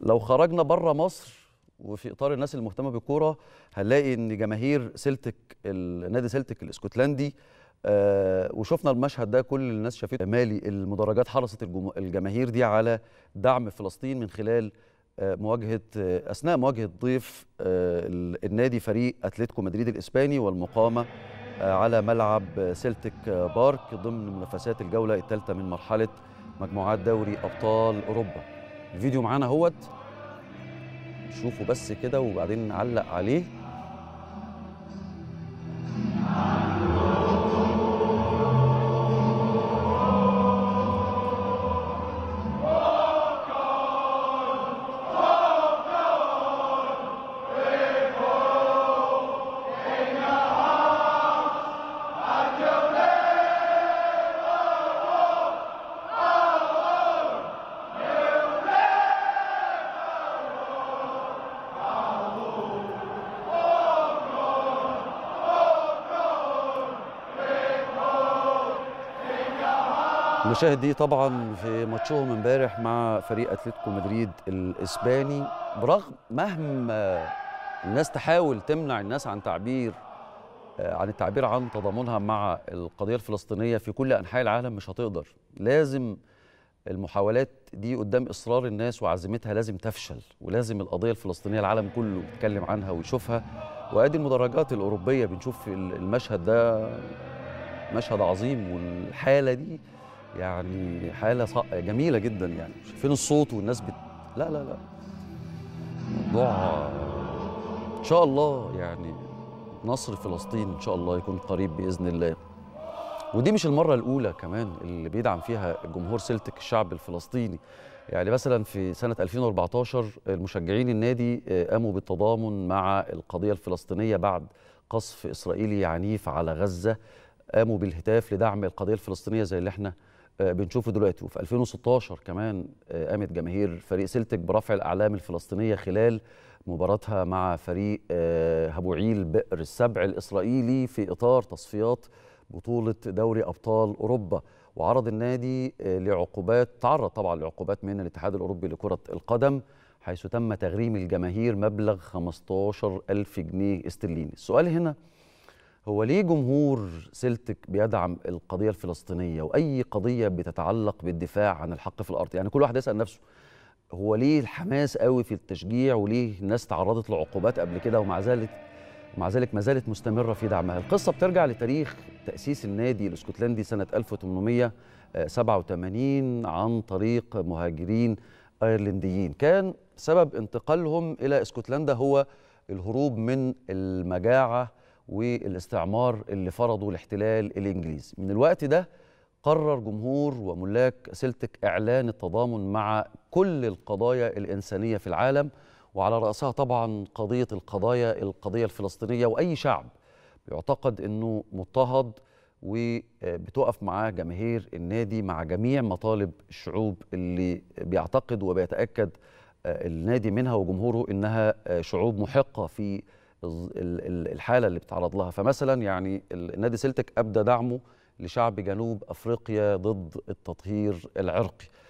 لو خرجنا بره مصر وفي اطار الناس المهتمه بالكوره هنلاقي ان جماهير سلتك النادي سلتك الاسكتلندي آه وشفنا المشهد ده كل الناس شافته مالي المدرجات حرصت الجماهير دي على دعم فلسطين من خلال آه مواجهه آه اثناء مواجهه ضيف آه، النادي فريق اتلتيكو مدريد الاسباني والمقامه آه، على ملعب آه، سلتك بارك ضمن منافسات الجوله الثالثه من مرحله مجموعات دوري ابطال اوروبا الفيديو معانا اهوت نشوفه بس كده وبعدين نعلق عليه دي طبعا في ماتشهم امبارح مع فريق اتلتيكو مدريد الاسباني برغم مهما الناس تحاول تمنع الناس عن تعبير آه، عن التعبير عن تضامنها مع القضيه الفلسطينيه في كل انحاء العالم مش هتقدر لازم المحاولات دي قدام اصرار الناس وعزيمتها لازم تفشل ولازم القضيه الفلسطينيه العالم كله يتكلم عنها ويشوفها وادي المدرجات الاوروبيه بنشوف المشهد ده مشهد عظيم والحاله دي يعني حاله جميله جدا يعني شايفين الصوت والناس بت... لا لا لا موضوع ان شاء الله يعني نصر فلسطين ان شاء الله يكون قريب باذن الله ودي مش المره الاولى كمان اللي بيدعم فيها جمهور سلتك الشعب الفلسطيني يعني مثلا في سنه 2014 المشجعين النادي آه، قاموا بالتضامن مع القضيه الفلسطينيه بعد قصف اسرائيلي عنيف على غزه قاموا بالهتاف لدعم القضيه الفلسطينيه زي اللي احنا آه، بنشوفه دلوقتي وفي 2016 كمان آه، قامت جماهير فريق سلتك برفع الاعلام الفلسطينيه خلال مباراتها مع فريق هبوعيل آه، بئر السبع الاسرائيلي في اطار تصفيات بطوله دوري ابطال اوروبا وعرض النادي لعقوبات تعرض طبعا لعقوبات من الاتحاد الاوروبي لكره القدم حيث تم تغريم الجماهير مبلغ 15 ألف جنيه استرليني السؤال هنا هو ليه جمهور سلتك بيدعم القضيه الفلسطينيه واي قضيه بتتعلق بالدفاع عن الحق في الارض يعني كل واحد يسال نفسه هو ليه الحماس قوي في التشجيع وليه الناس تعرضت لعقوبات قبل كده ومع ذلك ومع ذلك ما زالت مستمرة في دعمها القصة بترجع لتاريخ تأسيس النادي الاسكتلندي سنة 1887 عن طريق مهاجرين ايرلنديين كان سبب انتقالهم إلى اسكتلندا هو الهروب من المجاعة والاستعمار اللي فرضه الاحتلال الإنجليزي من الوقت ده قرر جمهور وملاك سلتك إعلان التضامن مع كل القضايا الإنسانية في العالم وعلى رأسها طبعا قضية القضايا القضية الفلسطينية وأي شعب بيعتقد أنه مضطهد وبتقف معاه جماهير النادي مع جميع مطالب الشعوب اللي بيعتقد وبيتأكد آه، النادي منها وجمهوره انها آه، شعوب محقه في الحاله اللي بتعرض لها فمثلا يعني النادي سلتك ابدى دعمه لشعب جنوب افريقيا ضد التطهير العرقي